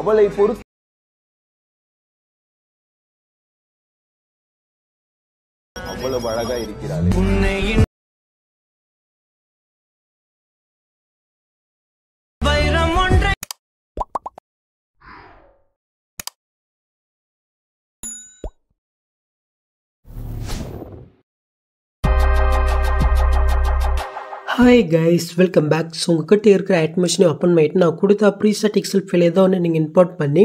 அவளை பொறுத்து அவ்வளவு அழகா இருக்கிறாள் hi guys welcome back so உங்ககிட்ட இருக்கிற அட்மிஷனை ஓப்பன் பண்ணிட்டு நான் கொடுத்த ப்ரீசெட் எக்ஸல் ஃபில் ஏதோ ஒன்று நீங்கள் இம்போர்ட் பண்ணி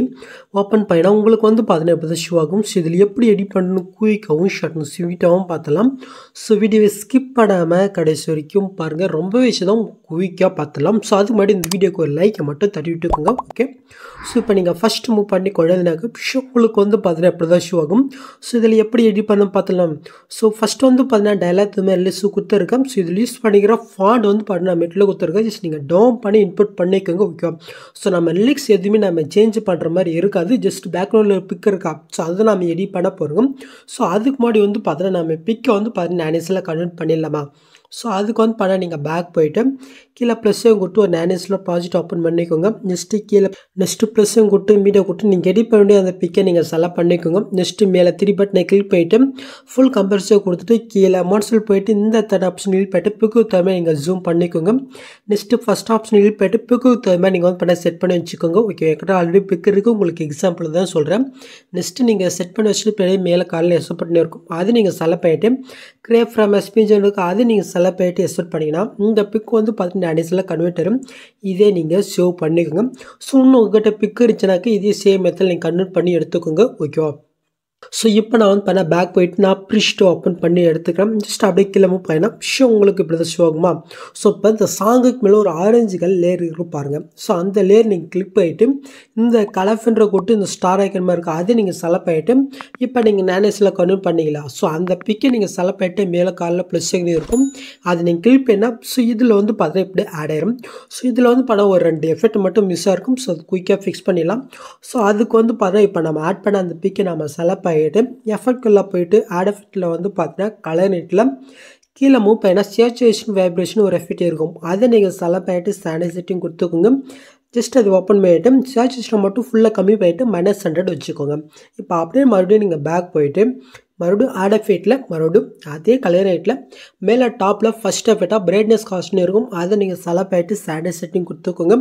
ஓப்பன் பண்ணினா உங்களுக்கு வந்து பார்த்தீங்கன்னா இப்போ ஷோ ஆகும் ஸோ இதில் எப்படி எடிட் பண்ணணும் குயிக்காகவும் ஷர்ட்னு ஸ்வீட்டாகவும் பார்த்தலாம் ஸோ வீடியோவை ஸ்கிப் பண்ணாமல் கடைசி வரைக்கும் பாருங்கள் ரொம்பவே விஷயம் குயிக்காக பார்த்தலாம் ஸோ அதுக்கு முன்னாடி இந்த வீடியோக்கு ஒரு லைக்கை மட்டும் தட்டி விட்டுக்கோங்க ஓகே ஸோ இப்போ நீங்கள் ஃபஸ்ட்டு மூவ் பண்ணி ஷோ உங்களுக்கு வந்து பார்த்தீங்கன்னா இப்படி தான் ஷோ ஆகும் ஸோ இதில் எப்படி எடிட் பண்ணணும் பார்த்தலாம் ஸோ ஃபஸ்ட்டு வந்து பார்த்தீங்கன்னா டைலாக் இல்லை ஸோ கொடுத்துருக்கேன் ஸோ இதில் யூஸ் பண்ணிக்கிற ஃபார் கமாண்ட் வந்து பாட்டு நம்ம மெட்டில் கொடுத்துருக்கேன் ஜஸ்ட் நீங்கள் டவுன் பண்ணி இன்புட் பண்ணிக்கோங்க ஓகே ஸோ நம்ம லிரிக்ஸ் எதுவுமே நம்ம சேஞ்ச் பண்ணுற மாதிரி இருக்காது ஜஸ்ட் பேக்ரவுண்டில் பிக் இருக்கா ஸோ அதை நம்ம எடிட் பண்ண போகிறோம் ஸோ அதுக்கு முன்னாடி வந்து பார்த்தீங்கன்னா நம்ம பிக்கை வந்து பார்த்தீங்கன்னா நேனிஸில் கன்வெர்ட் பண்ணிடலாமா ஸோ அதுக்கு வந்து பணம் நீங்கள் பேக் போயிட்டு கீழே ப்ளஸ்ஸையும் கொடுத்து ஒரு நேனேஸில் ப்ராஜெக்ட் ஓப்பன் பண்ணிக்கோங்க நெக்ஸ்ட்டு கீழே நெக்ஸ்ட்டு ப்ளஸ்ஸையும் கொடுத்து மீடியா கொடுத்து நீங்கள் எடிட் வேண்டிய அந்த பிக்கை நீங்கள் செலக்ட் பண்ணிக்கோங்க நெக்ஸ்ட்டு மேலே த்ரீ பட்டனை கிளிக் போயிட்டு ஃபுல் கம்பல்சரியாக கொடுத்துட்டு கீழே மோட்ஸில் போயிட்டு இந்த தேர்ட் ஆப்ஷன் கிளிக் பண்ணிட்டு பிக்கு தகுந்த நீங்கள் ஜூம் பண்ணிக்கோங்க நெக்ஸ்ட்டு ஃபஸ்ட் ஆப்ஷன் கிளிக் பண்ணிட்டு பிக்கு தகுந்த நீங்கள் வந்து பண்ண செட் பண்ணி வச்சுக்கோங்க ஓகே என்கிட்ட ஆல்ரெடி பிக் இருக்குது உங்களுக்கு எக்ஸாம்பிள் தான் சொல்கிறேன் நெக்ஸ்ட்டு நீங்கள் செட் பண்ணி வச்சுட்டு மேலே காலையில் பண்ணி இருக்கும் அது நீங்கள் செலக்ட் பண்ணிவிட்டு கிரேப் ஃப்ரம் எஸ்பிஜன் இருக்கும் அது நீங்கள் செலக்ட் பண்ணிட்டு எக்ஸ்பெக்ட் பண்ணிங்கன்னா இந்த பிக் வந்து பார்த்தீங்கன்னா அடிஷனில் கன்வெர்ட் வரும் இதே நீங்கள் சேவ் பண்ணிக்கோங்க ஸோ இன்னும் உங்கள்கிட்ட பிக் இருந்துச்சுனாக்கா இதே சேம் மெத்தட் நீங்கள் கன்வெர்ட் பண்ணி எடுத்துக்கோங்க ஓகேவா ஸோ இப்போ நான் வந்து பண்ண பேக் போயிட்டு நான் ப்ரிஷ்ட்டு ஓப்பன் பண்ணி எடுத்துக்கிறேன் ஜஸ்ட் அப்படியே கிளம்ப போயினா ஷோ உங்களுக்கு இப்படி தான் ஷோ ஸோ இப்போ இந்த சாங்குக்கு மேலே ஒரு ஆரஞ்சு கல் லேயர் இருக்கும் பாருங்கள் ஸோ அந்த லேயர் நீங்கள் கிளிக் பண்ணிவிட்டு இந்த கலஃபன்ற கூட்டு இந்த ஸ்டார் ஐக்கன் மாதிரி இருக்கும் அதை நீங்கள் செலப் பண்ணிவிட்டு இப்போ நீங்கள் நேனேஸில் கன்வெர்ட் பண்ணிக்கலாம் ஸோ அந்த பிக்கை நீங்கள் செலப் பண்ணிவிட்டு மேலே காலில் ப்ளஸ் இருக்கும் அதை நீங்கள் கிளிக் பண்ணால் ஸோ இதில் வந்து பார்த்தா இப்படி ஆட் ஆயிரும் ஸோ இதில் வந்து பண்ண ஒரு ரெண்டு எஃபெக்ட் மட்டும் மிஸ் இருக்கும் ஸோ அது குயிக்காக ஃபிக்ஸ் பண்ணிடலாம் ஸோ அதுக்கு வந்து பார்த்தா இப்போ நம்ம ஆட் பண்ண அந்த பிக்கை நம்ம செலப் அப் ஆகிட்டு எஃபர்ட்குள்ளே போயிட்டு ஆட் எஃபெக்டில் வந்து பார்த்தீங்கன்னா கலர் நெட்டில் கீழே மூவ் பண்ணினா சேச்சுவேஷன் வைப்ரேஷன் ஒரு எஃபெக்ட் இருக்கும் அதை நீங்கள் செலப் பண்ணிட்டு சானிசைட்டிங் கொடுத்துக்கோங்க ஜஸ்ட் அது ஓப்பன் பண்ணிவிட்டு சேச்சுவேஷனை மட்டும் ஃபுல்லாக கம்மி பண்ணிவிட்டு மைனஸ் ஹண்ட்ரட் வச்சுக்கோங்க இப்போ அப்படியே மறுபடியும் நீங்கள் பேக் போயிட்டு மறுபடியும் ஆட் எஃபெக்டில் மறுபடியும் அதே கலர் ரைட்டில் மேலே டாப்பில் ஃபஸ்ட் எஃபெக்டாக பிரைட்னஸ் காஸ்ட்னு இருக்கும் அதை நீங்கள் செலப் ஆகிட்டு சானிசைட்டிங் கொடுத்துக்கோங்க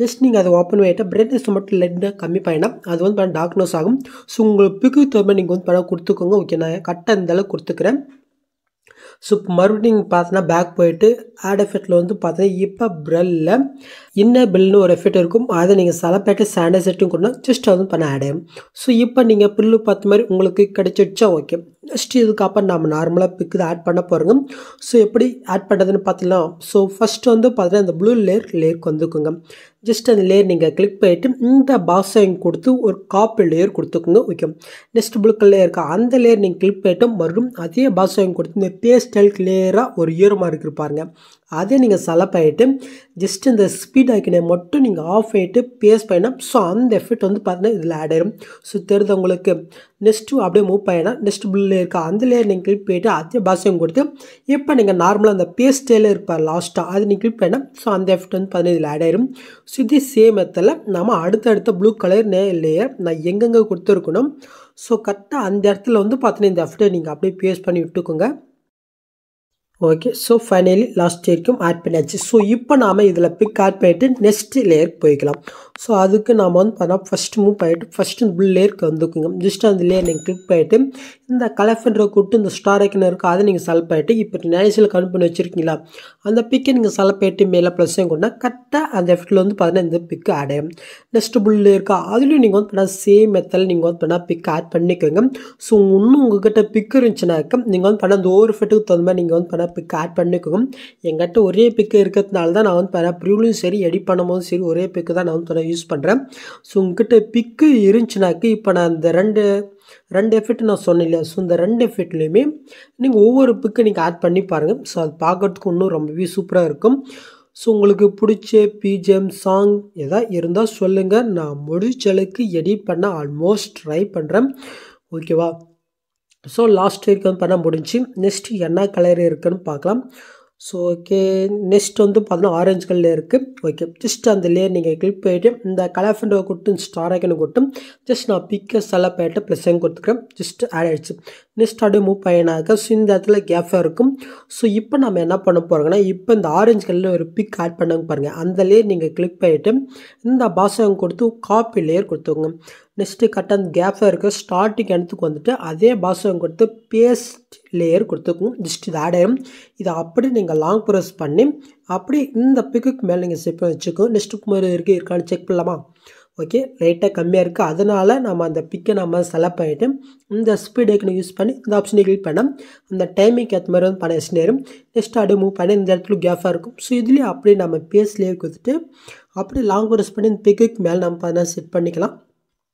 ஜஸ்ட் நீங்கள் அதை ஓப்பன் பண்ணிட்டு பிரைட்னஸ் மட்டும் லெட்டு கம்மி பண்ணினா அது வந்து பண்ண டார்க்னஸ் ஆகும் ஸோ உங்களுக்கு பிக்கு தகுந்த நீங்கள் வந்து பண்ண கொடுத்துக்கோங்க ஓகே நான் கரெக்டாக இருந்தாலும் கொடுத்துக்கிறேன் ஸோ இப்போ மறுபடியும் நீங்கள் பார்த்தீங்கன்னா பேக் போயிட்டு ஆட் எஃபெக்டில் வந்து பார்த்தீங்கன்னா இப்போ ப்ரெல்லில் இன்ன பில்னு ஒரு எஃபெக்ட் இருக்கும் அதை நீங்கள் செலப்பேட்டு சாண்டசெட்டும் கொடுத்தா ஜஸ்ட் வந்து பண்ண ஆட் ஆகும் ஸோ இப்போ நீங்கள் பில்லு பார்த்த மாதிரி உங்களுக்கு கிடச்சிடுச்சா ஓகே நெக்ஸ்ட் இதுக்கப்புறம் நம்ம நார்மலாக பிக்கு ஆட் பண்ண போகிறோங்க ஸோ எப்படி ஆட் பண்ணுறதுன்னு பார்த்தீங்கன்னா ஸோ ஃபஸ்ட்டு வந்து பார்த்தீங்கன்னா இந்த ப்ளூ லேயர் லேயருக்கு வந்துக்குங்க ஜஸ்ட் அந்த லேயர் நீங்கள் கிளிக் பண்ணிவிட்டு இந்த பாசையும் கொடுத்து ஒரு காப்பி லேயர் கொடுத்துக்கோங்க ஓகே நெக்ஸ்ட் ப்ளூ லேயர் இருக்கா அந்த லேயர் நீங்கள் கிளிக் பண்ணிவிட்டு மறுபடியும் அதே பாசையும் கொடுத்து இந்த பேஸ்டல் கிளியராக ஒரு ஈரமாக இருக்கு பாருங்க அதே நீங்கள் செலப் ஆகிட்டு ஜஸ்ட் இந்த ஸ்பீட் ஆக்கினை மட்டும் நீங்கள் ஆஃப் ஆகிட்டு பேஸ் பண்ணால் ஸோ அந்த எஃபெக்ட் வந்து பார்த்தீங்கன்னா இதில் ஆட் ஆயிடும் ஸோ தெரிஞ்சவங்களுக்கு நெக்ஸ்ட்டு அப்படியே மூவ் பண்ணினா நெக்ஸ்ட் ப்ளூ இருக்க அந்த லேயர் நீங்கள் கிளிக் போயிட்டு அதே பாசியம் கொடுத்து இப்போ நீங்கள் நார்மலாக அந்த பேஸ்டேல இருப்பார் லாஸ்ட்டாக அது நீங்கள் கிளிக் பண்ணால் ஸோ அந்த எஃப்ட் வந்து பதினஞ்சில் ஆட் ஆயிரும் ஸோ இது சேம் இடத்துல நம்ம அடுத்தடுத்த ப்ளூ கலர் நே லேயர் நான் எங்கெங்கே கொடுத்துருக்கணும் ஸோ கரெக்டாக அந்த இடத்துல வந்து பார்த்தினா இந்த எஃப்டை நீங்கள் அப்படியே பேஸ்ட் பண்ணி விட்டுக்கோங்க ஓகே ஸோ ஃபைனலி லாஸ்ட் வரைக்கும் ஆட் பண்ணியாச்சு ஸோ இப்போ நாம் இதில் பிக் ஆட் பண்ணிவிட்டு நெக்ஸ்ட் லேயருக்கு போய்க்கலாம் ஸோ அதுக்கு நாம் வந்து பார்த்தா ஃபஸ்ட்டு மூவ் ஆகிட்டு ஃபஸ்ட்டு இந்த லேயருக்கு வந்துக்குங்க ஜஸ்ட் அந்த லேயர் நீங்கள் கிளிக் பண்ணிவிட்டு இந்த கலஃபன்ற கூட்டு இந்த ஸ்டார் ஐக்கன் இருக்குது அதை நீங்கள் செலக்ட் பண்ணிட்டு இப்போ கன் பண்ணி வச்சுருக்கீங்களா அந்த பிக்கை நீங்கள் செலக்ட் பண்ணிட்டு மேலே ப்ளஸ்ஸையும் கொண்டா கரெக்டாக அந்த எஃபெக்டில் வந்து பார்த்தீங்கன்னா இந்த பிக்கு ஆடையும் நெக்ஸ்ட் புல் இருக்கா அதுலேயும் நீங்கள் வந்து பண்ணால் சேம் மெத்தடில் நீங்கள் வந்து பண்ணால் பிக் ஆட் பண்ணிக்கோங்க ஸோ இன்னும் உங்ககிட்ட பிக்கு இருந்துச்சுனாக்க நீங்கள் வந்து பண்ண அந்த ஒரு ஃபிட்டுக்கு தகுந்த மாதிரி நீங்கள் வந்து பண்ணால் பிக் ஆட் பண்ணிக்கோங்க எங்கிட்ட ஒரே பிக்கு இருக்கிறதுனால தான் நான் வந்து பண்ணால் ப்ரிவிலும் சரி எடிட் பண்ணும்போதும் சரி ஒரே பிக்கு தான் நான் வந்து யூஸ் பண்ணுறேன் ஸோ உங்ககிட்ட பிக்கு இருந்துச்சுனாக்க இப்போ நான் இந்த ரெண்டு ரெண்டு எஃபெக்ட் நான் சொன்னேன் இல்லையா ஸோ இந்த ரெண்டு எஃபெக்ட்லேயுமே நீங்கள் ஒவ்வொரு பிக்கு நீங்கள் ஆட் பண்ணி பாருங்கள் ஸோ அது பார்க்குறதுக்கு இன்னும் ரொம்பவே சூப்பராக இருக்கும் ஸோ உங்களுக்கு பிடிச்ச பிஜிஎம் சாங் எதா இருந்தால் சொல்லுங்கள் நான் முடிச்சளவுக்கு எடிட் பண்ண ஆல்மோஸ்ட் ட்ரை பண்ணுறேன் ஓகேவா ஸோ லாஸ்ட் வரைக்கும் பண்ண முடிஞ்சு நெக்ஸ்ட் என்ன கலர் இருக்குன்னு பார்க்கலாம் ஸோ ஓகே நெக்ஸ்ட் வந்து பார்த்தோம்னா ஆரஞ்சு கலரில் இருக்குது ஓகே ஜஸ்ட் அந்த லேயர் நீங்கள் கிளிக் போயிட்டு இந்த கலாஃபண்டோ கொட்டும் ஸ்டாராக்கனு கொட்டும் ஜஸ்ட் நான் பிக்கஸ் செலப் போயிட்டு ப்ளஸ் எங்கே கொடுத்துக்கிறேன் ஜஸ்ட் ஆட் ஆகிடுச்சு நெக்ஸ்ட் அப்படியே மூவ் பையனாக ஸோ இந்த இடத்துல கேஃபாக இருக்கும் ஸோ இப்போ நம்ம என்ன பண்ண போகிறோங்கன்னா இப்போ இந்த ஆரஞ்சு கலரில் ஒரு பிக் ஆட் பண்ணாங்க பாருங்கள் அந்த லேயர் நீங்கள் கிளிக் போயிட்டு இந்த பாசகம் கொடுத்து காப்பி லேயர் கொடுத்துக்கோங்க நெக்ஸ்ட்டு அந்த கேப்பாக இருக்க ஸ்டார்டிங் இடத்துக்கு வந்துட்டு அதே பாசம் கொடுத்து பேஸ்ட் லேயர் கொடுத்துக்கும் ஜஸ்ட் இது ஆட் ஆயிரும் இதை அப்படி நீங்கள் லாங் ப்ரெஸ் பண்ணி அப்படி இந்த பிக்குக்கு மேலே நீங்கள் செட் வச்சுக்கோ நெக்ஸ்ட் இருக்குது இருக்கான்னு செக் பண்ணலாமா ஓகே ரேட்டாக கம்மியாக இருக்குது அதனால் நம்ம அந்த பிக்கை நம்ம செலக்ட் பண்ணிவிட்டு இந்த ஸ்பீட் யூஸ் பண்ணி இந்த ஆப்ஷனை கிளிக் பண்ணால் அந்த டைமிங்க்கு ஏற்ற மாதிரி வந்து பண்ண நேரம் நெக்ஸ்ட் அடி மூவ் பண்ணி இந்த இடத்துல கேஃபாக இருக்கும் ஸோ இதுலேயே அப்படியே நம்ம பேஸ்லேயே கொடுத்துட்டு அப்படி லாங் ப்ரெஸ் பண்ணி இந்த பிக்குக்கு மேலே நம்ம பண்ண செட் பண்ணிக்கலாம்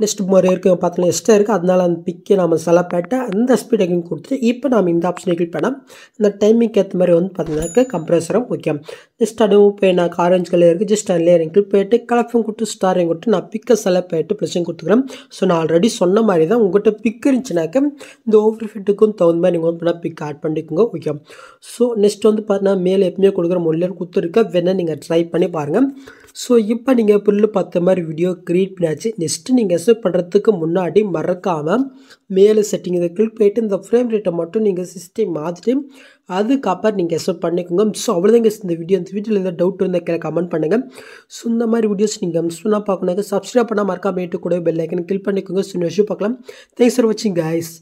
லிஸ்ட் மாதிரி இருக்கும் பார்த்தீங்கன்னா எக்ஸ்ட்ரா இருக்குது அதனால் அந்த பிக்கை நம்ம செலப் பண்ணிட்டு அந்த ஸ்பீட் எங்கேயும் கொடுத்துட்டு இப்போ நம்ம இந்த ஆப்ஷனை கிளிக் பண்ணால் இந்த டைமிங்க்கு ஏற்ற மாதிரி வந்து பார்த்தீங்கன்னாக்க கம்ப்ரஸரும் முக்கியம் ஜஸ்ட் அதுவும் இப்போ எனக்கு ஆரஞ்சு கலர் இருக்குது ஜஸ்ட் அண்ட் எனக்கு கிளிக் போய்ட்டு கலப்பும் கொடுத்து ஸ்டாரையும் கொடுத்து நான் பிக்கை செலப் பண்ணிட்டு ப்ளஸையும் கொடுத்துக்கிறேன் ஸோ நான் ஆல்ரெடி சொன்ன மாதிரி தான் உங்கள்கிட்ட பிக் இருந்துச்சுனாக்க இந்த ஓவர் ஃபிட்டுக்கும் தகுந்த மாதிரி நீங்கள் வந்து பிக் ஆட் பண்ணிக்கோங்க ஓகே ஸோ நெக்ஸ்ட் வந்து பார்த்தீங்கன்னா மேலே எப்பவுமே கொடுக்குற மொழியில் கொடுத்துருக்க வேணால் நீங்கள் ட்ரை பண்ணி பாருங்கள் ஸோ இப்போ நீங்கள் புல்லு பார்த்த மாதிரி வீடியோ க்ரியேட் பண்ணியாச்சு நெக்ஸ்ட்டு நீங்கள் ரெசர்வ் பண்ணுறதுக்கு முன்னாடி மறக்காமல் மேலே செட்டிங் இதை கிளிக் போயிட்டு இந்த ஃப்ரேம் ரேட்டை மட்டும் நீங்கள் சிஸ்டம் மாற்றிட்டு அதுக்கப்புறம் நீங்கள் ரெசர்வ் பண்ணிக்கோங்க ஸோ அவ்வளோதாங்க இந்த வீடியோ இந்த வீடியோவில் எந்த டவுட் இருந்தால் கீழே கமெண்ட் பண்ணுங்கள் ஸோ இந்த மாதிரி வீடியோஸ் நீங்கள் மிஸ் பண்ணால் பார்க்கணுங்க சப்ஸ்கிரைப் பண்ணால் மறக்காமல் ஏட்டு கூட பெல்லைக்கன் கிளிக் பண்ணிக்கோங்க ஸோ விஷயம் பார்க்கலாம் தேங்க்ஸ் ஃபார் வாட்சிங் கைஸ்